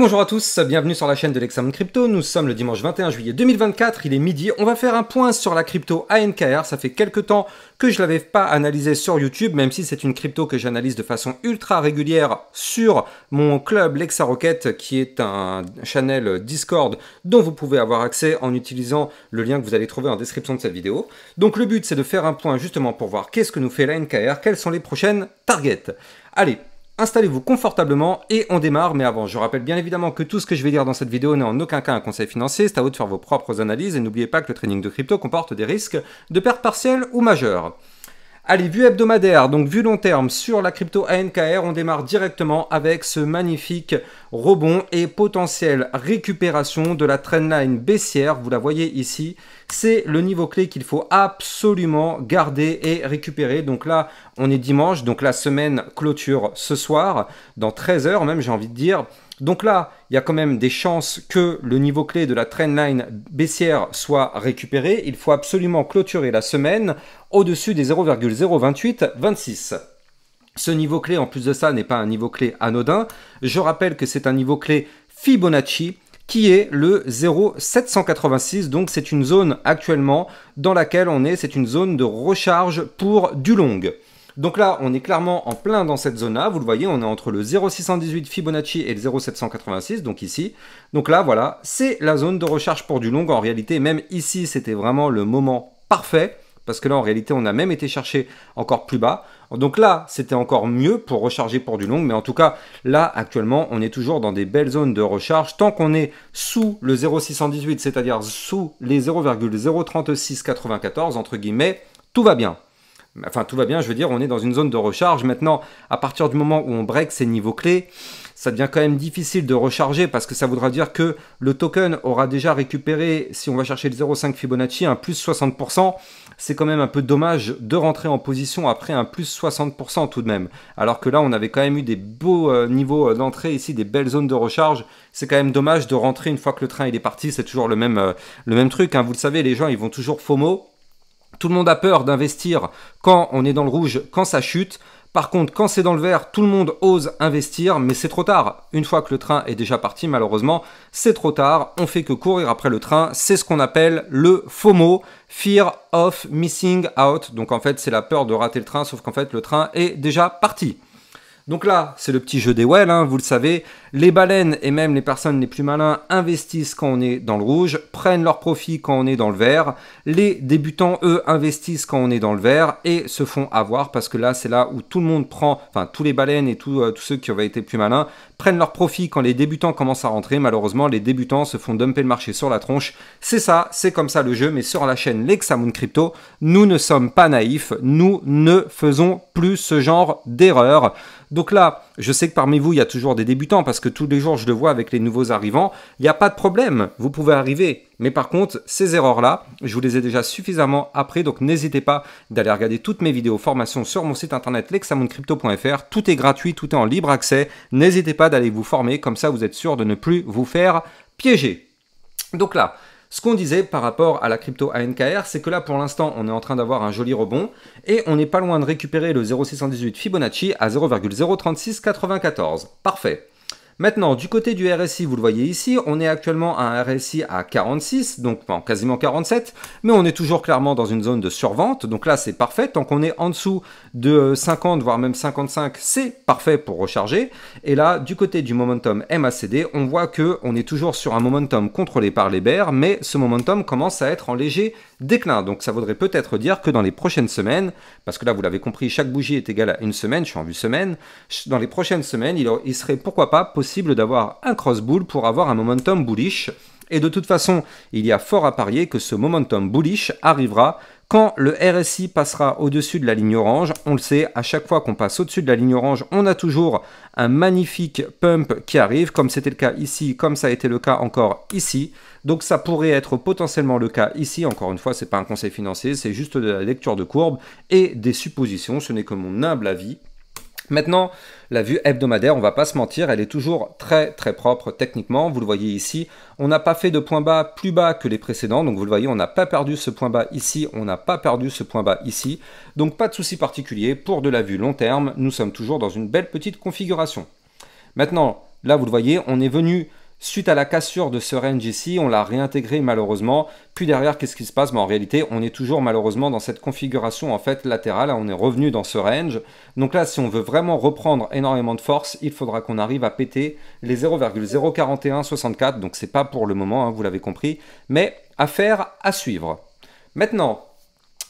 bonjour à tous, bienvenue sur la chaîne de l'Examen Crypto. Nous sommes le dimanche 21 juillet 2024, il est midi. On va faire un point sur la crypto ANKR. Ça fait quelques temps que je l'avais pas analysé sur YouTube, même si c'est une crypto que j'analyse de façon ultra régulière sur mon club Rocket, qui est un channel Discord dont vous pouvez avoir accès en utilisant le lien que vous allez trouver en description de cette vidéo. Donc le but, c'est de faire un point justement pour voir qu'est-ce que nous fait l'ANKR, quelles sont les prochaines targets. Allez, Installez-vous confortablement et on démarre, mais avant, je rappelle bien évidemment que tout ce que je vais dire dans cette vidéo n'est en aucun cas un conseil financier, c'est à vous de faire vos propres analyses et n'oubliez pas que le trading de crypto comporte des risques de perte partielle ou majeure. Allez, vue hebdomadaire, donc vue long terme sur la crypto ANKR, on démarre directement avec ce magnifique rebond et potentielle récupération de la trendline baissière. Vous la voyez ici, c'est le niveau clé qu'il faut absolument garder et récupérer. Donc là, on est dimanche, donc la semaine clôture ce soir, dans 13 heures même, j'ai envie de dire. Donc là, il y a quand même des chances que le niveau clé de la trendline baissière soit récupéré. Il faut absolument clôturer la semaine au-dessus des 0,02826. Ce niveau clé, en plus de ça, n'est pas un niveau clé anodin. Je rappelle que c'est un niveau clé Fibonacci qui est le 0,786. Donc c'est une zone actuellement dans laquelle on est, c'est une zone de recharge pour du long. Donc là, on est clairement en plein dans cette zone-là. Vous le voyez, on est entre le 0,618 Fibonacci et le 0,786, donc ici. Donc là, voilà, c'est la zone de recharge pour du long. En réalité, même ici, c'était vraiment le moment parfait parce que là en réalité on a même été chercher encore plus bas. Donc là c'était encore mieux pour recharger pour du long, mais en tout cas là actuellement on est toujours dans des belles zones de recharge tant qu'on est sous le 0,618, c'est-à-dire sous les 0,03694 entre guillemets, tout va bien. Enfin, tout va bien, je veux dire, on est dans une zone de recharge. Maintenant, à partir du moment où on break ces niveaux clés, ça devient quand même difficile de recharger parce que ça voudra dire que le token aura déjà récupéré, si on va chercher le 0,5 Fibonacci, un plus 60%. C'est quand même un peu dommage de rentrer en position après un plus 60% tout de même. Alors que là, on avait quand même eu des beaux euh, niveaux euh, d'entrée ici, des belles zones de recharge. C'est quand même dommage de rentrer une fois que le train est parti. C'est toujours le même, euh, le même truc. Hein. Vous le savez, les gens, ils vont toujours FOMO tout le monde a peur d'investir quand on est dans le rouge, quand ça chute. Par contre, quand c'est dans le vert, tout le monde ose investir, mais c'est trop tard. Une fois que le train est déjà parti, malheureusement, c'est trop tard. On fait que courir après le train. C'est ce qu'on appelle le FOMO, Fear of Missing Out. Donc en fait, c'est la peur de rater le train, sauf qu'en fait, le train est déjà parti. Donc là, c'est le petit jeu des whales, hein, vous le savez. Les baleines et même les personnes les plus malins investissent quand on est dans le rouge, prennent leur profit quand on est dans le vert. Les débutants, eux, investissent quand on est dans le vert et se font avoir parce que là, c'est là où tout le monde prend, enfin, tous les baleines et euh, tous ceux qui avaient été plus malins prennent leur profit quand les débutants commencent à rentrer. Malheureusement, les débutants se font dumper le marché sur la tronche. C'est ça, c'est comme ça le jeu, mais sur la chaîne Lexamoon Crypto, nous ne sommes pas naïfs, nous ne faisons plus ce genre d'erreur. Donc là, je sais que parmi vous, il y a toujours des débutants parce que tous les jours, je le vois avec les nouveaux arrivants. Il n'y a pas de problème, vous pouvez arriver. Mais par contre, ces erreurs-là, je vous les ai déjà suffisamment appris, donc n'hésitez pas d'aller regarder toutes mes vidéos formations sur mon site internet lexamondcrypto.fr. Tout est gratuit, tout est en libre accès. N'hésitez pas d'aller vous former, comme ça vous êtes sûr de ne plus vous faire piéger. Donc là, ce qu'on disait par rapport à la crypto ANKR, c'est que là pour l'instant on est en train d'avoir un joli rebond et on n'est pas loin de récupérer le 0,618 Fibonacci à 0,03694. Parfait. Maintenant, du côté du RSI, vous le voyez ici, on est actuellement à un RSI à 46, donc quasiment 47, mais on est toujours clairement dans une zone de survente, donc là c'est parfait, tant qu'on est en dessous de 50, voire même 55, c'est parfait pour recharger, et là, du côté du momentum MACD, on voit que on est toujours sur un momentum contrôlé par les bears, mais ce momentum commence à être en léger déclin, donc ça voudrait peut-être dire que dans les prochaines semaines, parce que là vous l'avez compris, chaque bougie est égale à une semaine, je suis en vue semaine, dans les prochaines semaines, il serait pourquoi pas possible d'avoir un cross-bull pour avoir un momentum bullish. Et de toute façon, il y a fort à parier que ce momentum bullish arrivera quand le RSI passera au-dessus de la ligne orange. On le sait, à chaque fois qu'on passe au-dessus de la ligne orange, on a toujours un magnifique pump qui arrive, comme c'était le cas ici, comme ça a été le cas encore ici. Donc ça pourrait être potentiellement le cas ici. Encore une fois, c'est pas un conseil financier, c'est juste de la lecture de courbe et des suppositions. Ce n'est que mon humble avis. Maintenant, la vue hebdomadaire, on va pas se mentir, elle est toujours très très propre techniquement. Vous le voyez ici, on n'a pas fait de point bas plus bas que les précédents. Donc vous le voyez, on n'a pas perdu ce point bas ici, on n'a pas perdu ce point bas ici. Donc pas de souci particulier pour de la vue long terme. Nous sommes toujours dans une belle petite configuration. Maintenant, là vous le voyez, on est venu Suite à la cassure de ce range ici, on l'a réintégré malheureusement. Puis derrière, qu'est-ce qui se passe En réalité, on est toujours malheureusement dans cette configuration en fait latérale. On est revenu dans ce range. Donc là, si on veut vraiment reprendre énormément de force, il faudra qu'on arrive à péter les 0,04164. Donc c'est pas pour le moment, hein, vous l'avez compris. Mais à faire, à suivre. Maintenant,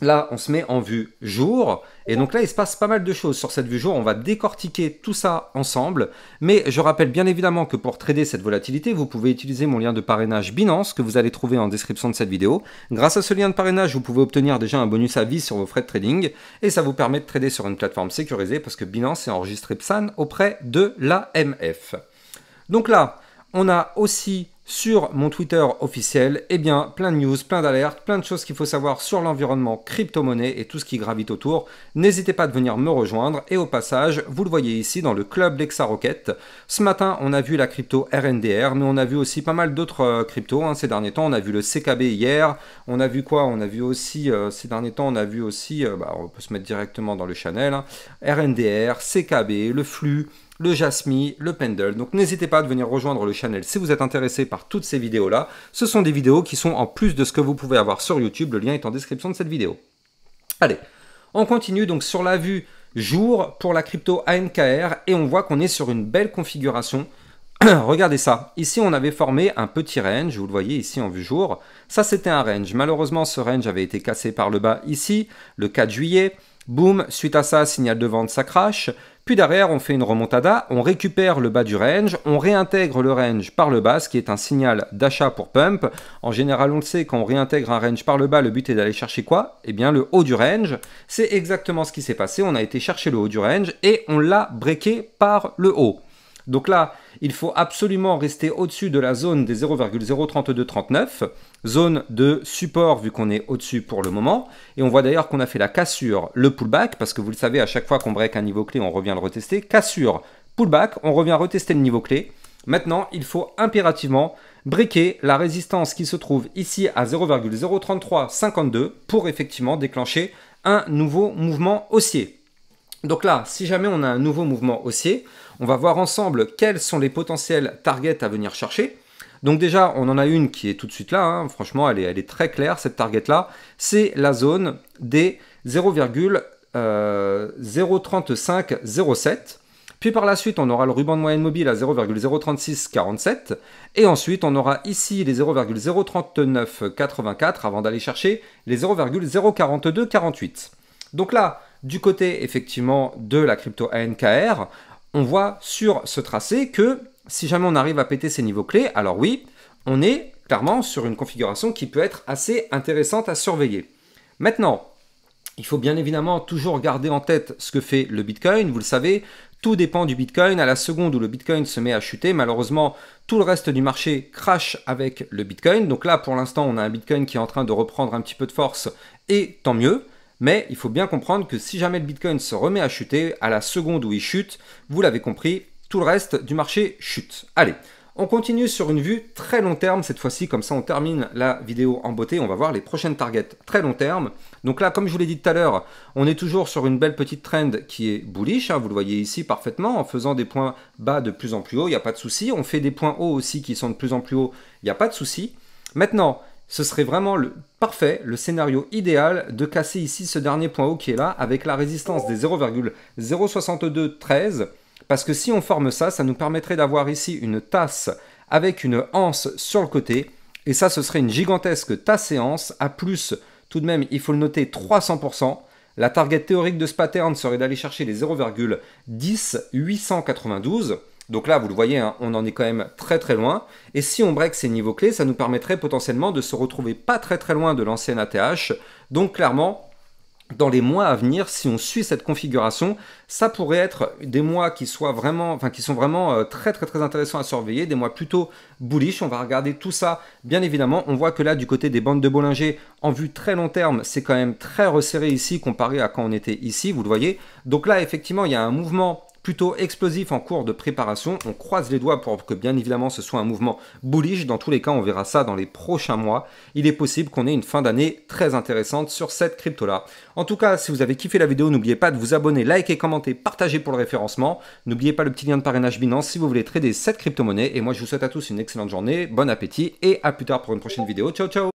Là, on se met en vue jour, et donc là, il se passe pas mal de choses sur cette vue jour. On va décortiquer tout ça ensemble, mais je rappelle bien évidemment que pour trader cette volatilité, vous pouvez utiliser mon lien de parrainage Binance que vous allez trouver en description de cette vidéo. Grâce à ce lien de parrainage, vous pouvez obtenir déjà un bonus à vie sur vos frais de trading, et ça vous permet de trader sur une plateforme sécurisée parce que Binance est enregistré PSAN auprès de l'AMF. Donc là, on a aussi sur mon Twitter officiel, eh bien, plein de news, plein d'alertes, plein de choses qu'il faut savoir sur l'environnement crypto-monnaie et tout ce qui gravite autour. N'hésitez pas de venir me rejoindre et au passage, vous le voyez ici dans le club Lexa Ce matin, on a vu la crypto RNDR, mais on a vu aussi pas mal d'autres euh, cryptos hein. ces derniers temps. On a vu le CKB hier, on a vu quoi On a vu aussi, euh, ces derniers temps, on a vu aussi, euh, bah, on peut se mettre directement dans le channel, hein. RNDR, CKB, le flux, le JASMINE, le Pendle. Donc n'hésitez pas à venir rejoindre le channel si vous êtes intéressé par toutes ces vidéos-là. Ce sont des vidéos qui sont en plus de ce que vous pouvez avoir sur YouTube. Le lien est en description de cette vidéo. Allez, on continue donc sur la vue jour pour la crypto ANKR et on voit qu'on est sur une belle configuration Regardez ça. Ici, on avait formé un petit range. Vous le voyez ici en vue jour. Ça, c'était un range. Malheureusement, ce range avait été cassé par le bas ici, le 4 juillet. Boum, suite à ça, signal de vente, ça crache. Puis derrière, on fait une remontada, on récupère le bas du range, on réintègre le range par le bas, ce qui est un signal d'achat pour pump. En général, on le sait, quand on réintègre un range par le bas, le but est d'aller chercher quoi Eh bien, le haut du range. C'est exactement ce qui s'est passé, on a été chercher le haut du range et on l'a breaké par le haut. Donc là, il faut absolument rester au-dessus de la zone des 0,03239, zone de support vu qu'on est au-dessus pour le moment. Et on voit d'ailleurs qu'on a fait la cassure, le pullback, parce que vous le savez, à chaque fois qu'on break un niveau clé, on revient le retester. Cassure, pullback, on revient retester le niveau clé. Maintenant, il faut impérativement briquer la résistance qui se trouve ici à 0,03352 pour effectivement déclencher un nouveau mouvement haussier. Donc là, si jamais on a un nouveau mouvement haussier, on va voir ensemble quels sont les potentiels targets à venir chercher. Donc déjà, on en a une qui est tout de suite là, hein. franchement, elle est, elle est, très claire, cette target-là. C'est la zone des 0,035,07. Euh, Puis par la suite, on aura le ruban de moyenne mobile à 0,03647. Et ensuite, on aura ici les 0,03984 avant d'aller chercher les 0,04248. Donc là, du côté effectivement de la crypto ANKR, on voit sur ce tracé que si jamais on arrive à péter ces niveaux clés, alors oui, on est clairement sur une configuration qui peut être assez intéressante à surveiller. Maintenant, il faut bien évidemment toujours garder en tête ce que fait le Bitcoin. Vous le savez, tout dépend du Bitcoin. À la seconde où le Bitcoin se met à chuter, malheureusement, tout le reste du marché crache avec le Bitcoin. Donc là, pour l'instant, on a un Bitcoin qui est en train de reprendre un petit peu de force et tant mieux. Mais il faut bien comprendre que si jamais le Bitcoin se remet à chuter, à la seconde où il chute, vous l'avez compris, tout le reste du marché chute. Allez, on continue sur une vue très long terme cette fois-ci, comme ça on termine la vidéo en beauté, on va voir les prochaines targets très long terme. Donc là, comme je vous l'ai dit tout à l'heure, on est toujours sur une belle petite trend qui est bullish, hein, vous le voyez ici parfaitement, en faisant des points bas de plus en plus haut, il n'y a pas de souci. On fait des points hauts aussi qui sont de plus en plus haut, il n'y a pas de souci. Maintenant, ce serait vraiment le parfait, le scénario idéal de casser ici ce dernier point haut qui est là avec la résistance des 0,06213 parce que si on forme ça, ça nous permettrait d'avoir ici une tasse avec une anse sur le côté et ça ce serait une gigantesque tasse et anse à plus tout de même, il faut le noter 300%. La target théorique de ce pattern serait d'aller chercher les 0,10892 donc là, vous le voyez, hein, on en est quand même très très loin. Et si on break ces niveaux clés, ça nous permettrait potentiellement de se retrouver pas très très loin de l'ancienne ATH. Donc clairement, dans les mois à venir, si on suit cette configuration, ça pourrait être des mois qui soient vraiment, enfin qui sont vraiment euh, très très très intéressants à surveiller, des mois plutôt bullish. On va regarder tout ça, bien évidemment. On voit que là, du côté des bandes de Bollinger, en vue très long terme, c'est quand même très resserré ici comparé à quand on était ici. Vous le voyez. Donc là, effectivement, il y a un mouvement plutôt explosif en cours de préparation. On croise les doigts pour que bien évidemment ce soit un mouvement bullish. Dans tous les cas, on verra ça dans les prochains mois. Il est possible qu'on ait une fin d'année très intéressante sur cette crypto-là. En tout cas, si vous avez kiffé la vidéo, n'oubliez pas de vous abonner, liker, commenter, partager pour le référencement. N'oubliez pas le petit lien de parrainage Binance si vous voulez trader cette crypto-monnaie. Et moi, je vous souhaite à tous une excellente journée, bon appétit et à plus tard pour une prochaine vidéo. Ciao, ciao